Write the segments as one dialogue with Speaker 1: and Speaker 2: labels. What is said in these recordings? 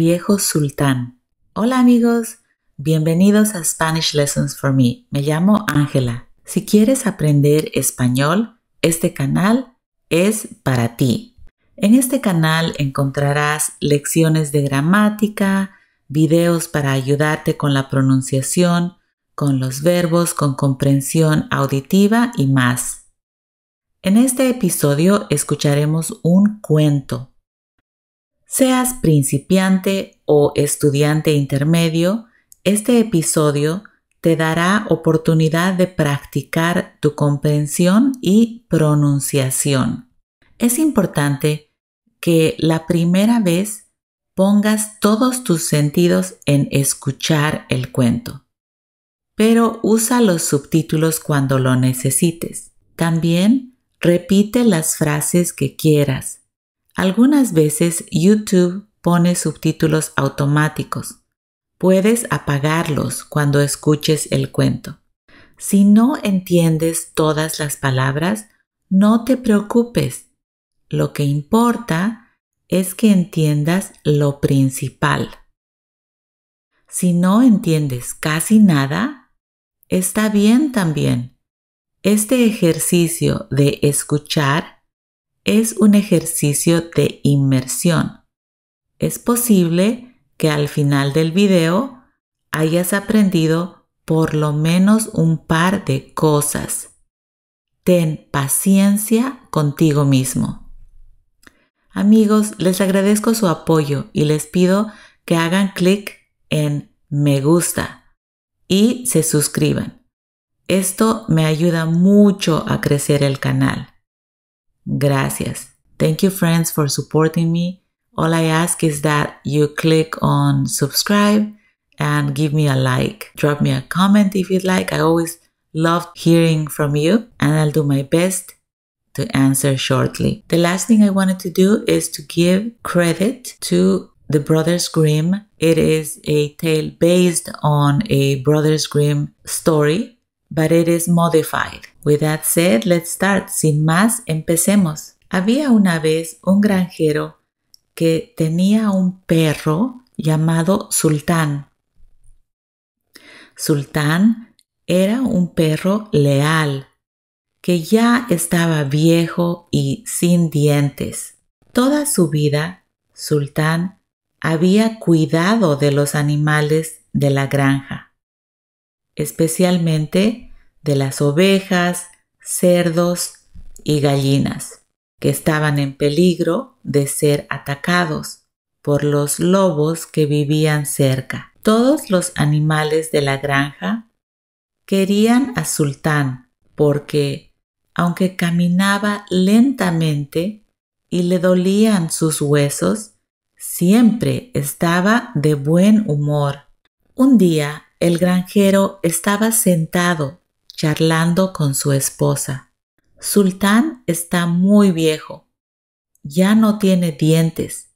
Speaker 1: viejo sultán. Hola amigos, bienvenidos a Spanish Lessons for Me. Me llamo Ángela. Si quieres aprender español, este canal es para ti. En este canal encontrarás lecciones de gramática, videos para ayudarte con la pronunciación, con los verbos, con comprensión auditiva y más. En este episodio escucharemos un cuento Seas principiante o estudiante intermedio, este episodio te dará oportunidad de practicar tu comprensión y pronunciación. Es importante que la primera vez pongas todos tus sentidos en escuchar el cuento, pero usa los subtítulos cuando lo necesites. También repite las frases que quieras algunas veces YouTube pone subtítulos automáticos. Puedes apagarlos cuando escuches el cuento. Si no entiendes todas las palabras, no te preocupes. Lo que importa es que entiendas lo principal. Si no entiendes casi nada, está bien también. Este ejercicio de escuchar es un ejercicio de inmersión. Es posible que al final del video hayas aprendido por lo menos un par de cosas. Ten paciencia contigo mismo. Amigos, les agradezco su apoyo y les pido que hagan clic en me gusta y se suscriban. Esto me ayuda mucho a crecer el canal. Gracias. Thank you, friends, for supporting me. All I ask is that you click on subscribe and give me a like. Drop me a comment if you'd like. I always love hearing from you, and I'll do my best to answer shortly. The last thing I wanted to do is to give credit to the Brothers Grimm. It is a tale based on a Brothers Grimm story but it is modified. With that said, let's start. Sin más, empecemos. Había una vez un granjero que tenía un perro llamado Sultán. Sultán era un perro leal que ya estaba viejo y sin dientes. Toda su vida, Sultán había cuidado de los animales de la granja especialmente de las ovejas, cerdos y gallinas, que estaban en peligro de ser atacados por los lobos que vivían cerca. Todos los animales de la granja querían a Sultán porque, aunque caminaba lentamente y le dolían sus huesos, siempre estaba de buen humor. Un día el granjero estaba sentado charlando con su esposa. Sultán está muy viejo, ya no tiene dientes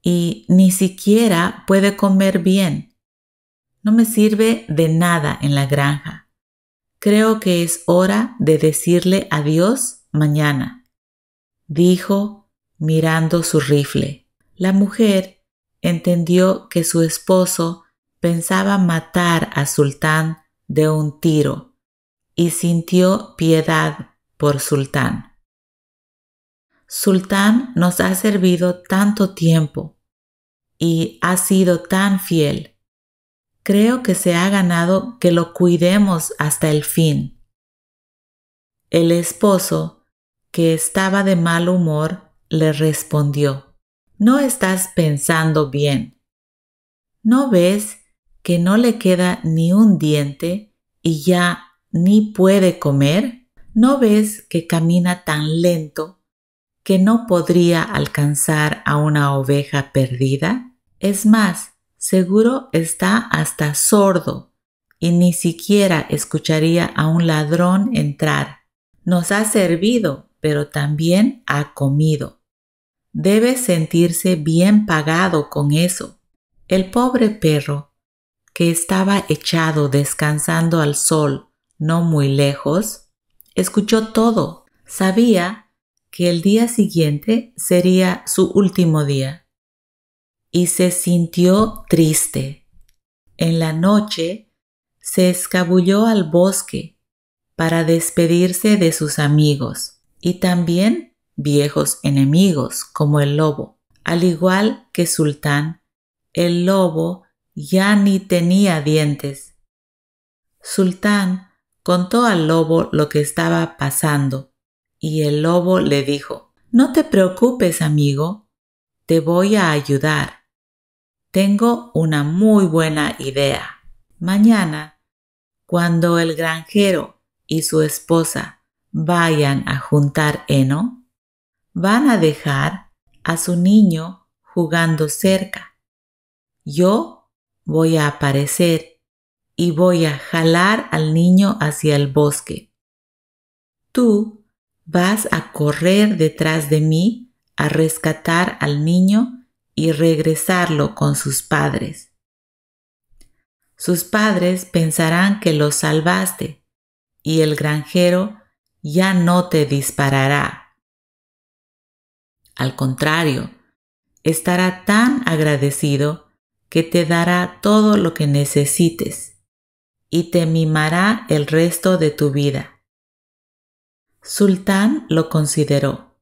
Speaker 1: y ni siquiera puede comer bien. No me sirve de nada en la granja. Creo que es hora de decirle adiós mañana, dijo mirando su rifle. La mujer entendió que su esposo pensaba matar a Sultán de un tiro y sintió piedad por Sultán. Sultán nos ha servido tanto tiempo y ha sido tan fiel. Creo que se ha ganado que lo cuidemos hasta el fin. El esposo, que estaba de mal humor, le respondió, No estás pensando bien. ¿No ves que no le queda ni un diente y ya ni puede comer, ¿no ves que camina tan lento que no podría alcanzar a una oveja perdida? Es más, seguro está hasta sordo y ni siquiera escucharía a un ladrón entrar. Nos ha servido, pero también ha comido. Debe sentirse bien pagado con eso. El pobre perro que estaba echado descansando al sol no muy lejos, escuchó todo. Sabía que el día siguiente sería su último día. Y se sintió triste. En la noche se escabulló al bosque para despedirse de sus amigos y también viejos enemigos como el lobo. Al igual que Sultán, el lobo ya ni tenía dientes. Sultán contó al lobo lo que estaba pasando, y el lobo le dijo, No te preocupes, amigo, te voy a ayudar. Tengo una muy buena idea. Mañana, cuando el granjero y su esposa vayan a juntar heno, van a dejar a su niño jugando cerca. Yo voy a aparecer y voy a jalar al niño hacia el bosque. Tú vas a correr detrás de mí a rescatar al niño y regresarlo con sus padres. Sus padres pensarán que lo salvaste y el granjero ya no te disparará. Al contrario, estará tan agradecido que te dará todo lo que necesites y te mimará el resto de tu vida. Sultán lo consideró,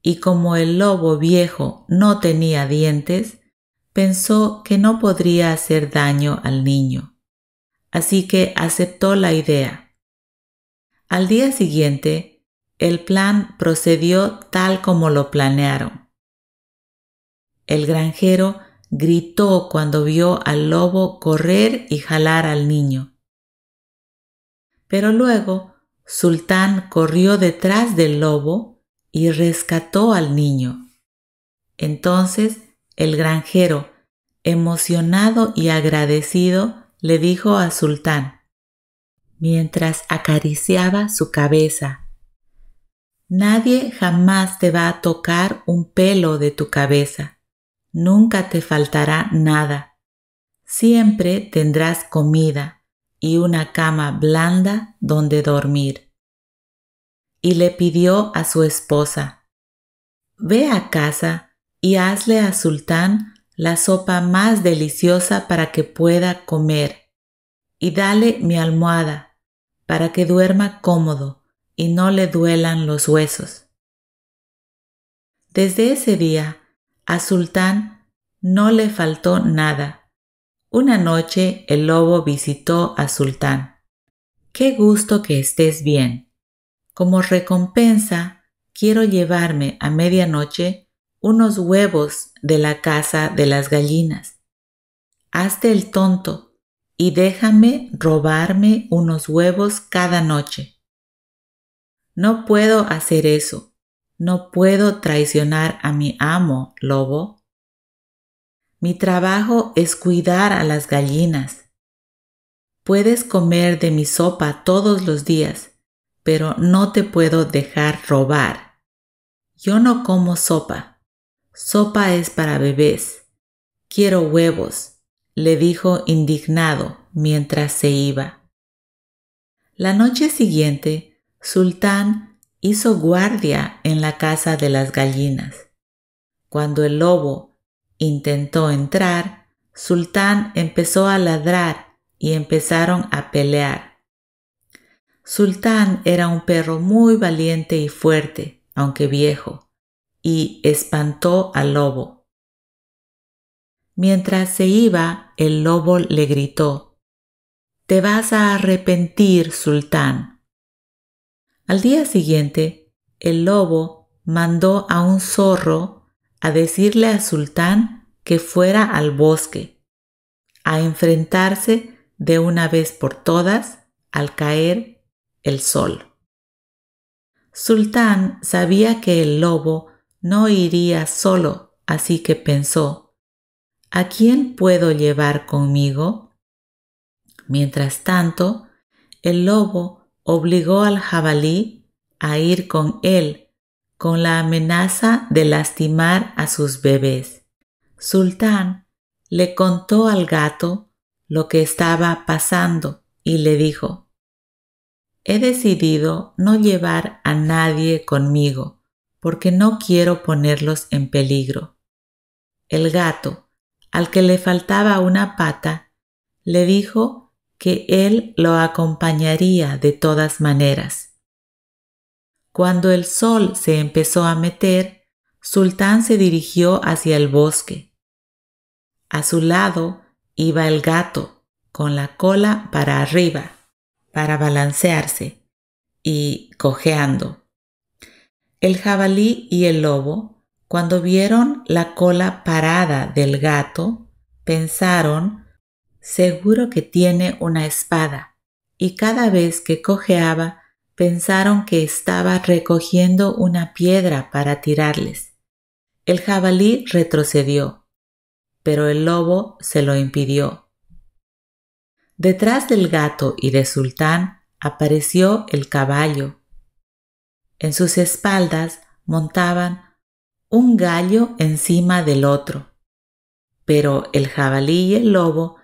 Speaker 1: y como el lobo viejo no tenía dientes, pensó que no podría hacer daño al niño, así que aceptó la idea. Al día siguiente, el plan procedió tal como lo planearon. El granjero gritó cuando vio al lobo correr y jalar al niño. Pero luego Sultán corrió detrás del lobo y rescató al niño. Entonces el granjero, emocionado y agradecido, le dijo a Sultán, mientras acariciaba su cabeza, Nadie jamás te va a tocar un pelo de tu cabeza nunca te faltará nada. Siempre tendrás comida y una cama blanda donde dormir. Y le pidió a su esposa, Ve a casa y hazle a Sultán la sopa más deliciosa para que pueda comer, y dale mi almohada, para que duerma cómodo y no le duelan los huesos. Desde ese día, a Sultán no le faltó nada. Una noche el lobo visitó a Sultán. Qué gusto que estés bien. Como recompensa, quiero llevarme a medianoche unos huevos de la casa de las gallinas. Hazte el tonto y déjame robarme unos huevos cada noche. No puedo hacer eso. No puedo traicionar a mi amo, lobo. Mi trabajo es cuidar a las gallinas. Puedes comer de mi sopa todos los días, pero no te puedo dejar robar. Yo no como sopa. Sopa es para bebés. Quiero huevos, le dijo indignado mientras se iba. La noche siguiente, Sultán hizo guardia en la casa de las gallinas. Cuando el lobo intentó entrar, Sultán empezó a ladrar y empezaron a pelear. Sultán era un perro muy valiente y fuerte, aunque viejo, y espantó al lobo. Mientras se iba, el lobo le gritó, Te vas a arrepentir, Sultán al día siguiente, el lobo mandó a un zorro a decirle a sultán que fuera al bosque, a enfrentarse de una vez por todas al caer el sol. Sultán sabía que el lobo no iría solo, así que pensó, ¿a quién puedo llevar conmigo? Mientras tanto, el lobo obligó al jabalí a ir con él con la amenaza de lastimar a sus bebés. Sultán le contó al gato lo que estaba pasando y le dijo, He decidido no llevar a nadie conmigo porque no quiero ponerlos en peligro. El gato, al que le faltaba una pata, le dijo que él lo acompañaría de todas maneras. Cuando el sol se empezó a meter, Sultán se dirigió hacia el bosque. A su lado iba el gato, con la cola para arriba, para balancearse, y cojeando. El jabalí y el lobo, cuando vieron la cola parada del gato, pensaron seguro que tiene una espada, y cada vez que cojeaba pensaron que estaba recogiendo una piedra para tirarles. El jabalí retrocedió, pero el lobo se lo impidió. Detrás del gato y de Sultán apareció el caballo. En sus espaldas montaban un gallo encima del otro. Pero el jabalí y el lobo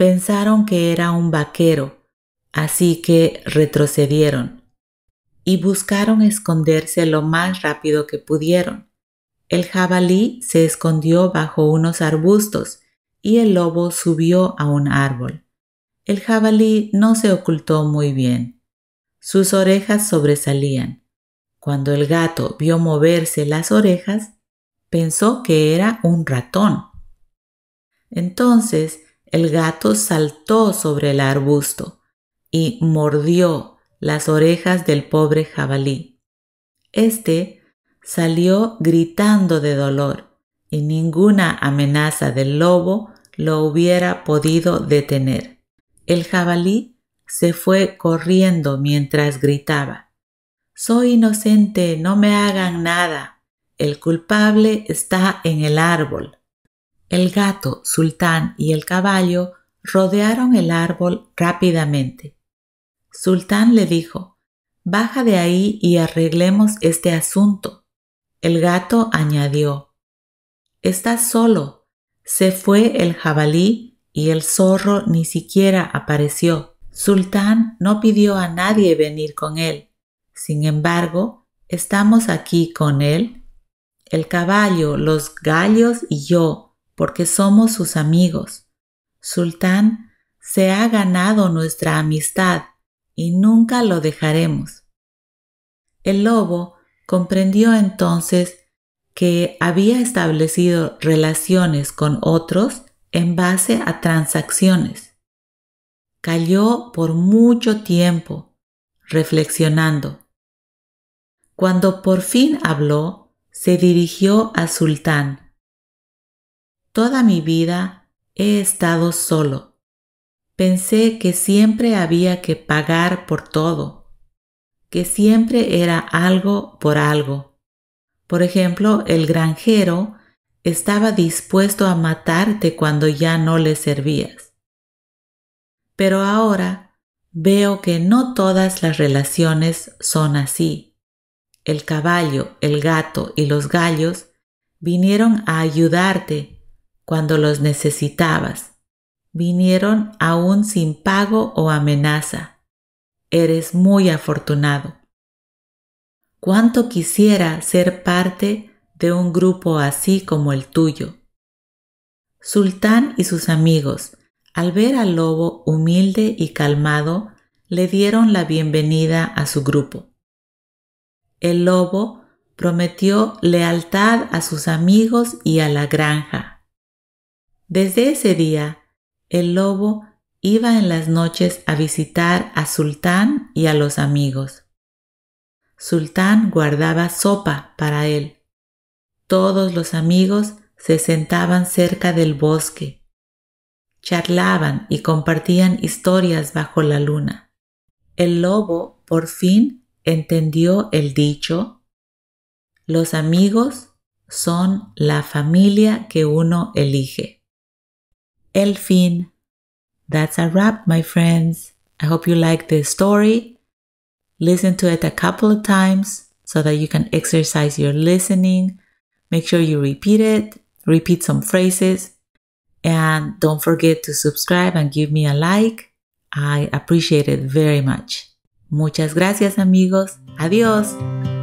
Speaker 1: pensaron que era un vaquero, así que retrocedieron y buscaron esconderse lo más rápido que pudieron. El jabalí se escondió bajo unos arbustos y el lobo subió a un árbol. El jabalí no se ocultó muy bien. Sus orejas sobresalían. Cuando el gato vio moverse las orejas, pensó que era un ratón. Entonces el gato saltó sobre el arbusto y mordió las orejas del pobre jabalí. Este salió gritando de dolor y ninguna amenaza del lobo lo hubiera podido detener. El jabalí se fue corriendo mientras gritaba. Soy inocente, no me hagan nada. El culpable está en el árbol. El gato, Sultán y el caballo rodearon el árbol rápidamente. Sultán le dijo, Baja de ahí y arreglemos este asunto. El gato añadió, está solo. Se fue el jabalí y el zorro ni siquiera apareció. Sultán no pidió a nadie venir con él. Sin embargo, estamos aquí con él, el caballo, los gallos y yo porque somos sus amigos. Sultán se ha ganado nuestra amistad y nunca lo dejaremos. El lobo comprendió entonces que había establecido relaciones con otros en base a transacciones. Cayó por mucho tiempo, reflexionando. Cuando por fin habló, se dirigió a Sultán. Toda mi vida he estado solo. Pensé que siempre había que pagar por todo, que siempre era algo por algo. Por ejemplo, el granjero estaba dispuesto a matarte cuando ya no le servías. Pero ahora veo que no todas las relaciones son así. El caballo, el gato y los gallos vinieron a ayudarte cuando los necesitabas. Vinieron aún sin pago o amenaza. Eres muy afortunado. ¿Cuánto quisiera ser parte de un grupo así como el tuyo? Sultán y sus amigos, al ver al lobo humilde y calmado, le dieron la bienvenida a su grupo. El lobo prometió lealtad a sus amigos y a la granja. Desde ese día, el lobo iba en las noches a visitar a Sultán y a los amigos. Sultán guardaba sopa para él. Todos los amigos se sentaban cerca del bosque. Charlaban y compartían historias bajo la luna. El lobo por fin entendió el dicho, los amigos son la familia que uno elige. Elfin. That's a wrap, my friends. I hope you like the story. Listen to it a couple of times so that you can exercise your listening. Make sure you repeat it, repeat some phrases, and don't forget to subscribe and give me a like. I appreciate it very much. Muchas gracias, amigos. Adiós.